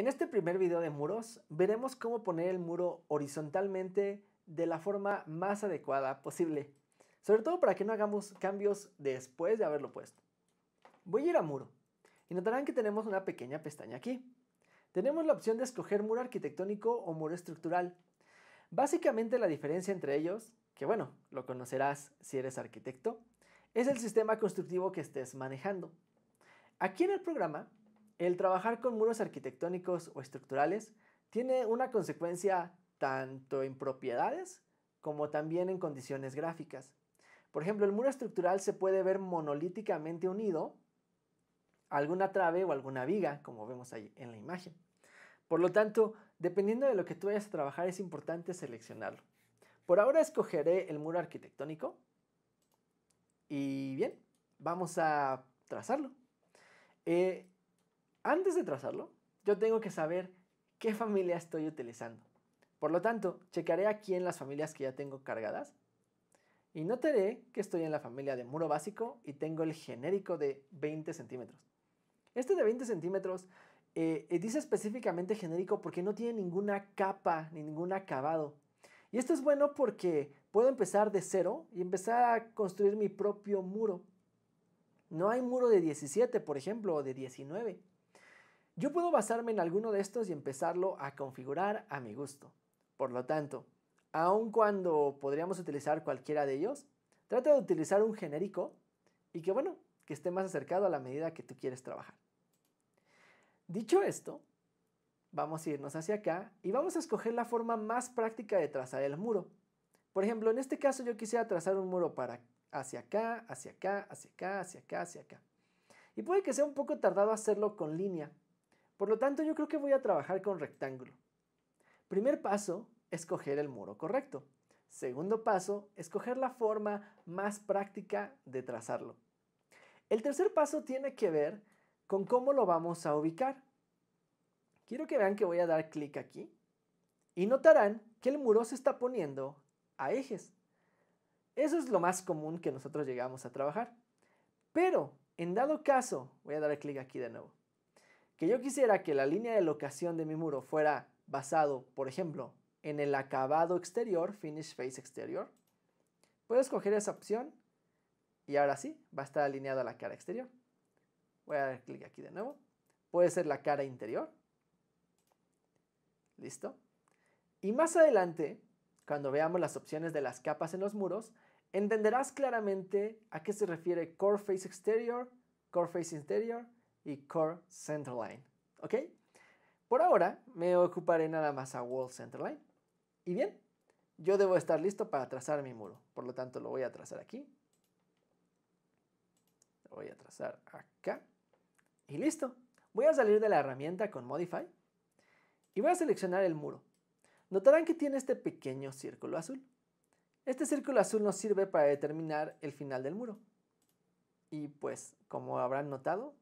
En este primer video de muros veremos cómo poner el muro horizontalmente de la forma más adecuada posible, sobre todo para que no hagamos cambios después de haberlo puesto. Voy a ir a muro y notarán que tenemos una pequeña pestaña aquí. Tenemos la opción de escoger muro arquitectónico o muro estructural. Básicamente la diferencia entre ellos, que bueno, lo conocerás si eres arquitecto, es el sistema constructivo que estés manejando. Aquí en el programa el trabajar con muros arquitectónicos o estructurales tiene una consecuencia tanto en propiedades como también en condiciones gráficas. Por ejemplo, el muro estructural se puede ver monolíticamente unido a alguna trave o alguna viga, como vemos ahí en la imagen. Por lo tanto, dependiendo de lo que tú vayas a trabajar, es importante seleccionarlo. Por ahora escogeré el muro arquitectónico y bien, vamos a trazarlo. Eh, antes de trazarlo, yo tengo que saber qué familia estoy utilizando. Por lo tanto, checaré aquí en las familias que ya tengo cargadas y notaré que estoy en la familia de muro básico y tengo el genérico de 20 centímetros. Este de 20 centímetros eh, dice específicamente genérico porque no tiene ninguna capa ni ningún acabado. Y esto es bueno porque puedo empezar de cero y empezar a construir mi propio muro. No hay muro de 17, por ejemplo, o de 19. Yo puedo basarme en alguno de estos y empezarlo a configurar a mi gusto. Por lo tanto, aun cuando podríamos utilizar cualquiera de ellos, trata de utilizar un genérico y que bueno, que esté más acercado a la medida que tú quieres trabajar. Dicho esto, vamos a irnos hacia acá y vamos a escoger la forma más práctica de trazar el muro. Por ejemplo, en este caso yo quisiera trazar un muro para hacia acá, hacia acá, hacia acá, hacia acá, hacia acá. Y puede que sea un poco tardado hacerlo con línea, por lo tanto, yo creo que voy a trabajar con rectángulo. Primer paso, escoger el muro correcto. Segundo paso, escoger la forma más práctica de trazarlo. El tercer paso tiene que ver con cómo lo vamos a ubicar. Quiero que vean que voy a dar clic aquí y notarán que el muro se está poniendo a ejes. Eso es lo más común que nosotros llegamos a trabajar. Pero, en dado caso, voy a dar clic aquí de nuevo que yo quisiera que la línea de locación de mi muro fuera basado, por ejemplo, en el acabado exterior, finish face exterior, puedo escoger esa opción y ahora sí, va a estar alineado a la cara exterior. Voy a dar clic aquí de nuevo. Puede ser la cara interior. Listo. Y más adelante, cuando veamos las opciones de las capas en los muros, entenderás claramente a qué se refiere Core Face Exterior, Core Face Interior y Core Centerline. ¿Ok? Por ahora me ocuparé nada más a Wall Centerline. Y bien, yo debo estar listo para trazar mi muro. Por lo tanto, lo voy a trazar aquí. Lo voy a trazar acá. Y listo. Voy a salir de la herramienta con Modify y voy a seleccionar el muro. Notarán que tiene este pequeño círculo azul. Este círculo azul nos sirve para determinar el final del muro. Y pues, como habrán notado,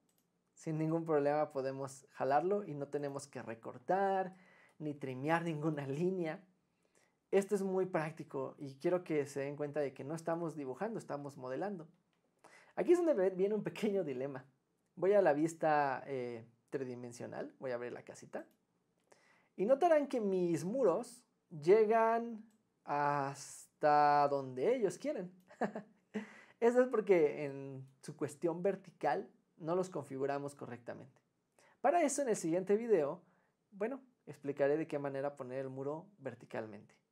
sin ningún problema podemos jalarlo y no tenemos que recortar ni trimear ninguna línea. Esto es muy práctico y quiero que se den cuenta de que no estamos dibujando, estamos modelando. Aquí es donde viene un pequeño dilema. Voy a la vista eh, tridimensional, voy a abrir la casita. Y notarán que mis muros llegan hasta donde ellos quieren. Eso es porque en su cuestión vertical no los configuramos correctamente. Para eso en el siguiente video, bueno, explicaré de qué manera poner el muro verticalmente.